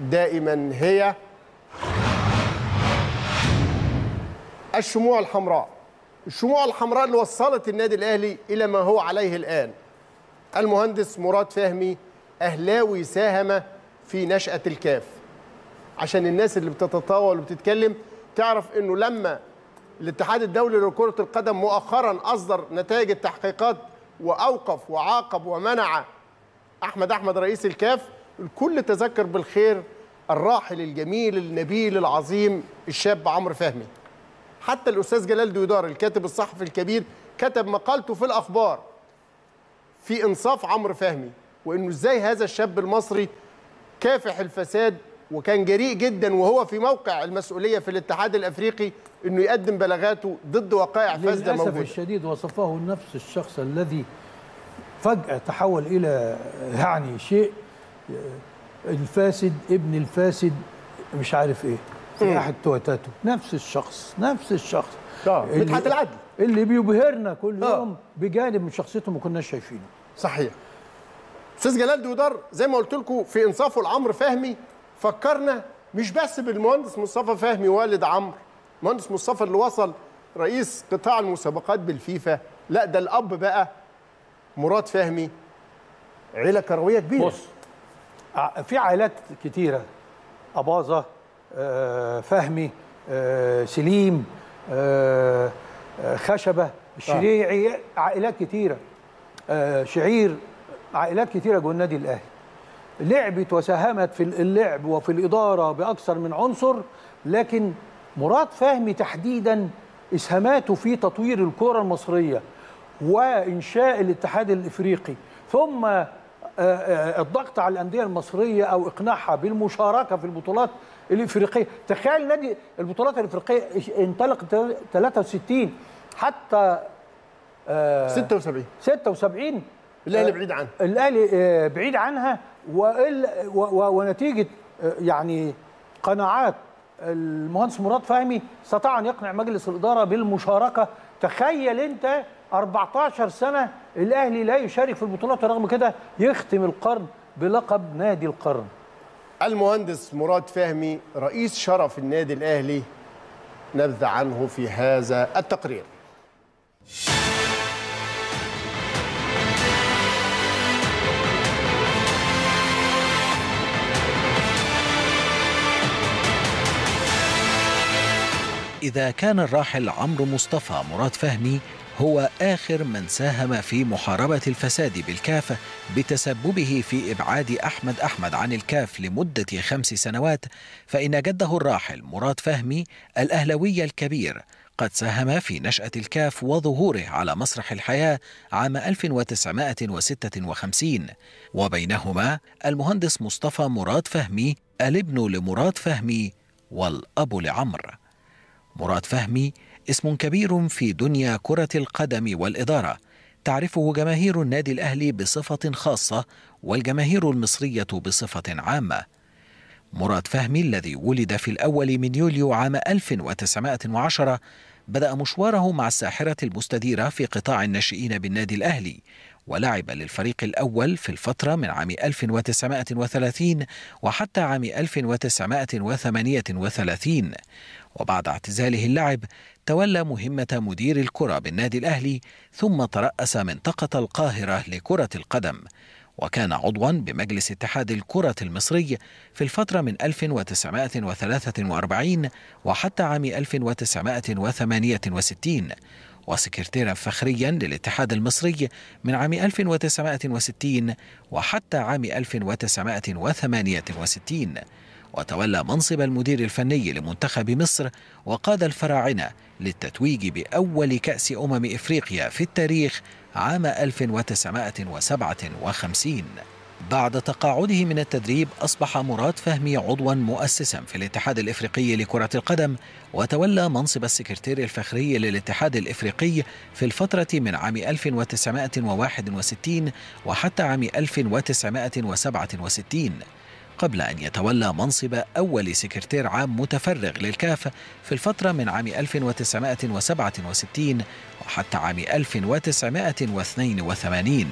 دائما هي الشموع الحمراء الشموع الحمراء اللي وصلت النادي الاهلي الى ما هو عليه الان المهندس مراد فهمي اهلاوي ساهم في نشاه الكاف عشان الناس اللي بتتطاول وبتتكلم تعرف انه لما الاتحاد الدولي لكره القدم مؤخرا اصدر نتائج التحقيقات واوقف وعاقب ومنع احمد احمد رئيس الكاف الكل تذكر بالخير الراحل الجميل النبيل العظيم الشاب عمرو فهمي حتى الاستاذ جلال دويدار الكاتب الصحفي الكبير كتب مقالته في الاخبار في انصاف عمرو فهمي وانه ازاي هذا الشاب المصري كافح الفساد وكان جريء جدا وهو في موقع المسؤوليه في الاتحاد الافريقي انه يقدم بلاغاته ضد وقائع فاسده موجوده للاسف الشديد وصفه نفس الشخص الذي فجاه تحول الى يعني شيء الفاسد ابن الفاسد مش عارف ايه في احد توتاته نفس الشخص نفس الشخص اه مدحت العدل اللي بيبهرنا كل أوه. يوم بجانب من شخصيته ما كناش شايفينه صحيح استاذ جلال دودار زي ما قلت لكم في انصافه لعمرو فهمي فكرنا مش بس بالمهندس مصطفى فهمي والد عمرو المهندس مصطفى اللي وصل رئيس قطاع المسابقات بالفيفا لا ده الاب بقى مراد فهمي عيله كرويه كبيره بص في عائلات كتيره اباظه آه، فهمي آه، سليم آه، خشبه الشريعي عائلات كتيره شعير عائلات كتيره جوه النادي الاهلي لعبت وساهمت في اللعب وفي الاداره باكثر من عنصر لكن مراد فهمي تحديدا اسهاماته في تطوير الكره المصريه وانشاء الاتحاد الافريقي ثم آه، آه، الضغط على الانديه المصريه او اقناعها بالمشاركه في البطولات الافريقيه تخيل نادي البطولات الافريقيه انطلقت 63 حتى 76 آه، 76 الاهلي بعيد عنها الاهلي بعيد عنها ونتيجه يعني قناعات المهندس مراد فهمي استطاع ان يقنع مجلس الاداره بالمشاركه تخيل انت 14 سنة الأهلي لا يشارك في البطولات ورغم كده يختم القرن بلقب نادي القرن المهندس مراد فهمي رئيس شرف النادي الأهلي نبذ عنه في هذا التقرير إذا كان الراحل عمرو مصطفى مراد فهمي هو آخر من ساهم في محاربة الفساد بالكاف بتسببه في إبعاد أحمد أحمد عن الكاف لمدة خمس سنوات فإن جده الراحل مراد فهمي الأهلوي الكبير قد ساهم في نشأة الكاف وظهوره على مسرح الحياة عام 1956 وبينهما المهندس مصطفى مراد فهمي الابن لمراد فهمي والأب لعمر مراد فهمي اسم كبير في دنيا كرة القدم والإدارة تعرفه جماهير النادي الأهلي بصفة خاصة والجماهير المصرية بصفة عامة مراد فهمي الذي ولد في الأول من يوليو عام 1910 بدأ مشواره مع الساحرة المستديرة في قطاع الناشئين بالنادي الأهلي ولعب للفريق الأول في الفترة من عام 1930 وحتى عام 1938 وبعد اعتزاله اللعب تولى مهمة مدير الكرة بالنادي الأهلي ثم ترأس منطقة القاهرة لكرة القدم وكان عضوا بمجلس اتحاد الكرة المصري في الفترة من 1943 وحتى عام 1968 وسكرتيرا فخريا للاتحاد المصري من عام 1960 وحتى عام 1968 وتولى منصب المدير الفني لمنتخب مصر وقاد الفراعنة للتتويج بأول كأس أمم إفريقيا في التاريخ عام 1957 بعد تقاعده من التدريب أصبح مراد فهمي عضوا مؤسسا في الاتحاد الإفريقي لكرة القدم وتولى منصب السكرتير الفخري للاتحاد الإفريقي في الفترة من عام 1961 وحتى عام 1967 قبل أن يتولى منصب أول سكرتير عام متفرغ للكاف في الفترة من عام 1967 وحتى عام 1982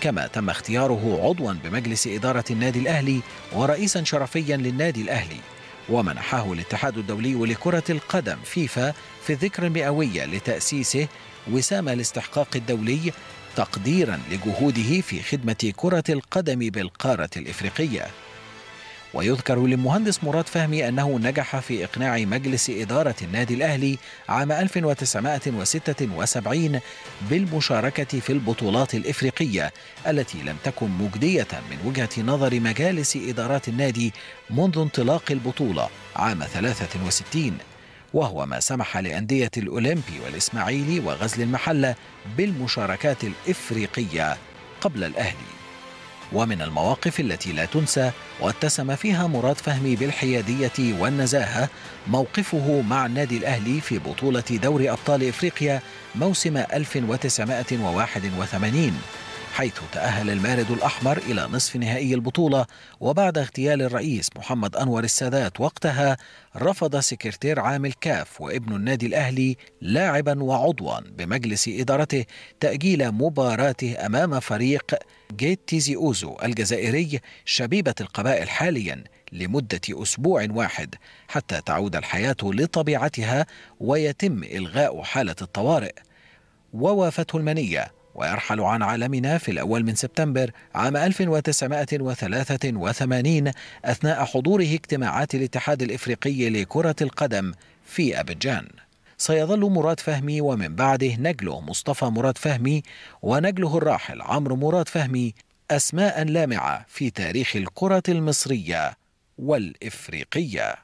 كما تم اختياره عضوا بمجلس إدارة النادي الأهلي ورئيسا شرفيا للنادي الأهلي ومنحه الاتحاد الدولي لكرة القدم فيفا في الذكرى المئوية لتأسيسه وسام الاستحقاق الدولي تقديرا لجهوده في خدمة كرة القدم بالقارة الإفريقية ويذكر للمهندس مراد فهمي أنه نجح في إقناع مجلس إدارة النادي الأهلي عام 1976 بالمشاركة في البطولات الإفريقية التي لم تكن مجدية من وجهة نظر مجالس إدارات النادي منذ انطلاق البطولة عام 63 وهو ما سمح لأندية الأولمبي والإسماعيلي وغزل المحلة بالمشاركات الإفريقية قبل الأهلي ومن المواقف التي لا تنسى واتسم فيها مراد فهمي بالحيادية والنزاهة موقفه مع النادي الأهلي في بطولة دوري أبطال إفريقيا موسم 1981 حيث تأهل المارد الأحمر إلى نصف نهائي البطولة وبعد اغتيال الرئيس محمد أنور السادات وقتها رفض سكرتير عام الكاف وابن النادي الأهلي لاعبا وعضوا بمجلس إدارته تأجيل مباراته أمام فريق جيت تيزي أوزو الجزائري شبيبة القبائل حاليا لمدة أسبوع واحد حتى تعود الحياة لطبيعتها ويتم إلغاء حالة الطوارئ ووافته المنية ويرحل عن عالمنا في الأول من سبتمبر عام 1983 أثناء حضوره اجتماعات الاتحاد الإفريقي لكرة القدم في أبجان سيظل مراد فهمي ومن بعده نجله مصطفى مراد فهمي ونجله الراحل عمرو مراد فهمي أسماء لامعة في تاريخ الكرة المصرية والإفريقية.